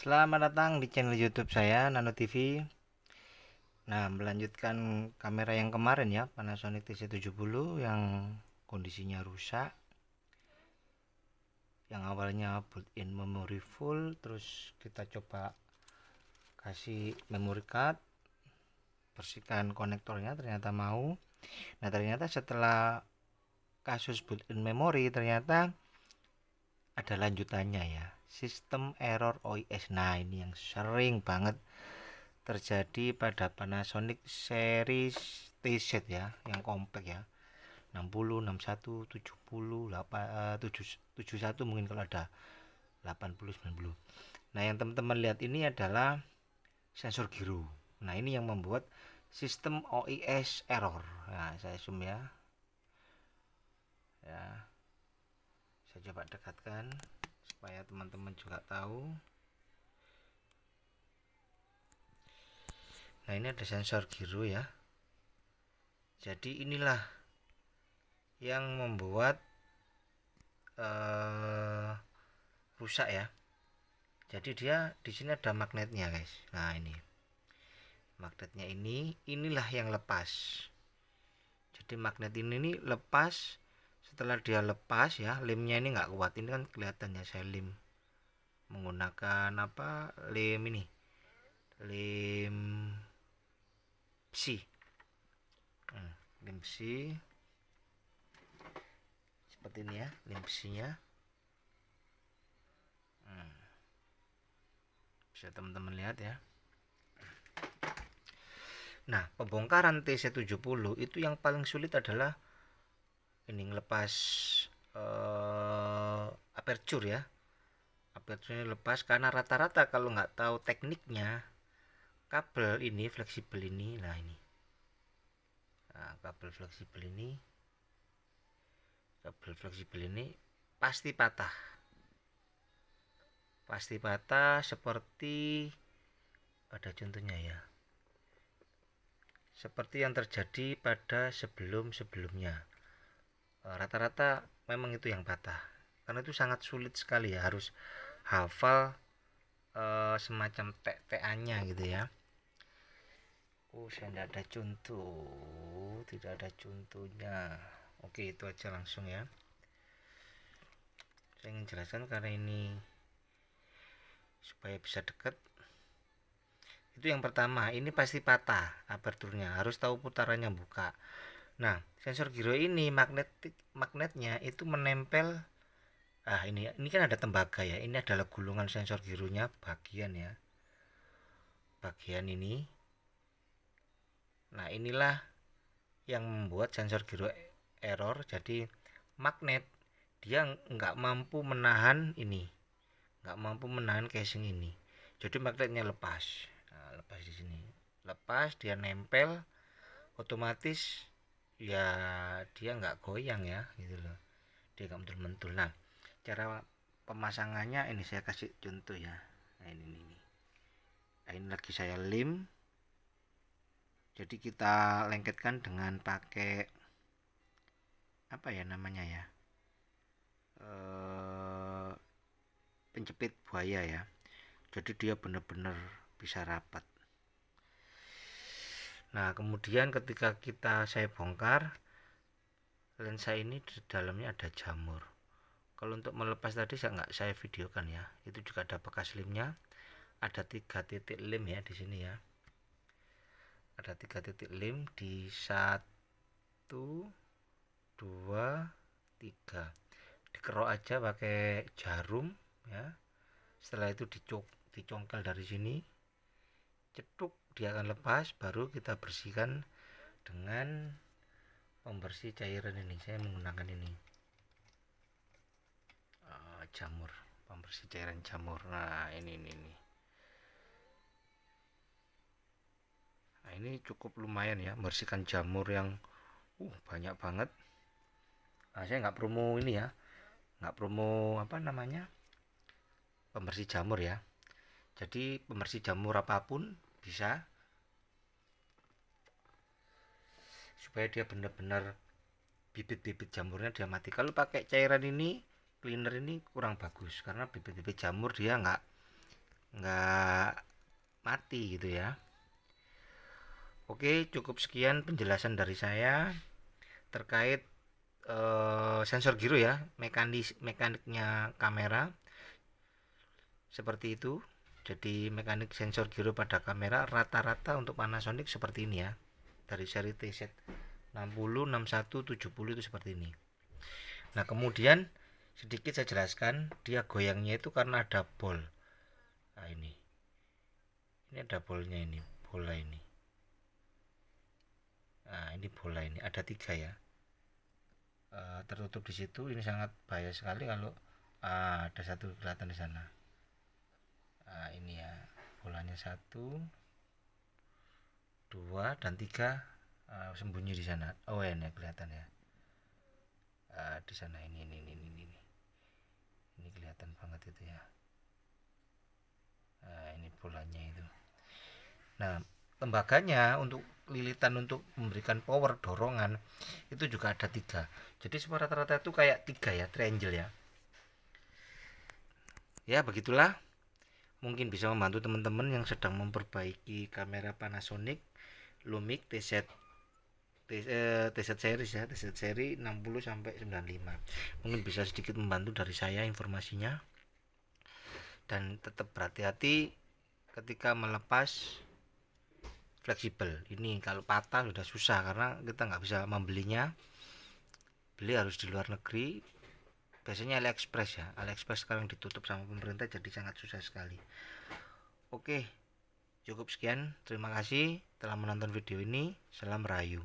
Selamat datang di channel YouTube saya Nano TV. Nah, melanjutkan kamera yang kemarin ya, Panasonic TC70 yang kondisinya rusak. Yang awalnya built-in memory full, terus kita coba kasih memory card. Bersihkan konektornya ternyata mau. Nah, ternyata setelah kasus built-in memory ternyata ada lanjutannya ya sistem error OIS. Nah, ini yang sering banget terjadi pada Panasonic series t ya, yang compact ya. 60, 61, 70, 8, 7, 71 mungkin kalau ada 80, 90. Nah, yang teman-teman lihat ini adalah sensor giro. Nah, ini yang membuat sistem OIS error. Nah, saya zoom ya. Ya. Saya coba dekatkan supaya teman-teman juga tahu nah ini ada sensor giro ya jadi inilah yang membuat uh, rusak ya jadi dia di sini ada magnetnya guys nah ini magnetnya ini inilah yang lepas jadi magnet ini, ini lepas setelah dia lepas ya lemnya ini nggak kuat ini kan kelihatannya saya lem menggunakan apa lem ini lem si lem besi seperti ini ya lem besinya hmm. bisa teman-teman lihat ya nah pembongkaran TC70 itu yang paling sulit adalah ini ngelepas uh, aperture ya aperture lepas karena rata-rata kalau nggak tahu tekniknya kabel ini fleksibel ini nah ini nah, kabel fleksibel ini kabel fleksibel ini pasti patah pasti patah seperti ada contohnya ya seperti yang terjadi pada sebelum-sebelumnya Eh, rata-rata memang itu yang patah karena itu sangat sulit sekali ya harus hafal e, semacam TTA-nya gitu ya Oh saya tidak ada contoh tidak ada contohnya oke itu aja langsung ya saya ingin jelaskan karena ini supaya bisa dekat itu yang pertama ini pasti patah aperturnya harus tahu putarannya buka Nah, sensor giro ini magnetik magnetnya itu menempel ah ini ini kan ada tembaga ya. Ini adalah gulungan sensor gironya bagian ya. Bagian ini. Nah, inilah yang membuat sensor giro error. Jadi magnet dia nggak mampu menahan ini. nggak mampu menahan casing ini. Jadi magnetnya lepas. Nah, lepas di sini. Lepas dia nempel otomatis ya dia nggak goyang ya gitu loh dia nggak mentul-mentul nah cara pemasangannya ini saya kasih contoh ya nah ini ini, Nah, ini lagi saya lem jadi kita lengketkan dengan pakai apa ya namanya ya e, penjepit buaya ya jadi dia benar-benar bisa rapat Nah, kemudian ketika kita saya bongkar lensa ini di dalamnya ada jamur. Kalau untuk melepas tadi saya nggak saya videokan ya. Itu juga ada bekas lemnya Ada tiga titik lem ya di sini ya. Ada tiga titik lem di satu, dua, tiga. Dikerok aja pakai jarum ya. Setelah itu dicok, dicongkel dari sini cetuk dia akan lepas baru kita bersihkan dengan pembersih cairan ini saya menggunakan ini uh, jamur pembersih cairan jamur nah ini ini ini nah ini cukup lumayan ya bersihkan jamur yang uh banyak banget nah, saya nggak promo ini ya nggak promo apa namanya pembersih jamur ya jadi pembersih jamur apapun bisa supaya dia benar-benar bibit-bibit jamurnya dia mati kalau pakai cairan ini cleaner ini kurang bagus karena bibit-bibit jamur dia nggak nggak mati gitu ya Oke cukup sekian penjelasan dari saya terkait eh, sensor giro ya mekanis mekaniknya kamera seperti itu jadi mekanik sensor giro pada kamera rata-rata untuk Panasonic seperti ini ya dari seri TZ 60, 61, 70 itu seperti ini nah kemudian sedikit saya jelaskan dia goyangnya itu karena ada bol nah ini ini ada bolnya ini bola ini nah ini bola ini ada tiga ya e, tertutup di situ ini sangat bahaya sekali kalau ah, ada satu kelihatan di sana nah, ini ya bolanya satu dua dan tiga uh, sembunyi di sana oh ya kelihatan ya uh, di sana ini ini ini ini ini ini kelihatan banget itu ya uh, ini bolanya itu nah lembaganya untuk lilitan untuk memberikan power dorongan itu juga ada tiga jadi semua rata-rata itu kayak tiga ya triangle ya ya begitulah mungkin bisa membantu teman-teman yang sedang memperbaiki kamera Panasonic Lumix TZ TZ eh, series ya, TZ seri 60 sampai 95. Mungkin bisa sedikit membantu dari saya informasinya. Dan tetap berhati-hati ketika melepas fleksibel. Ini kalau patah sudah susah karena kita nggak bisa membelinya. Beli harus di luar negeri, biasanya AliExpress ya AliExpress sekarang ditutup sama pemerintah jadi sangat susah sekali oke cukup sekian terima kasih telah menonton video ini salam rayu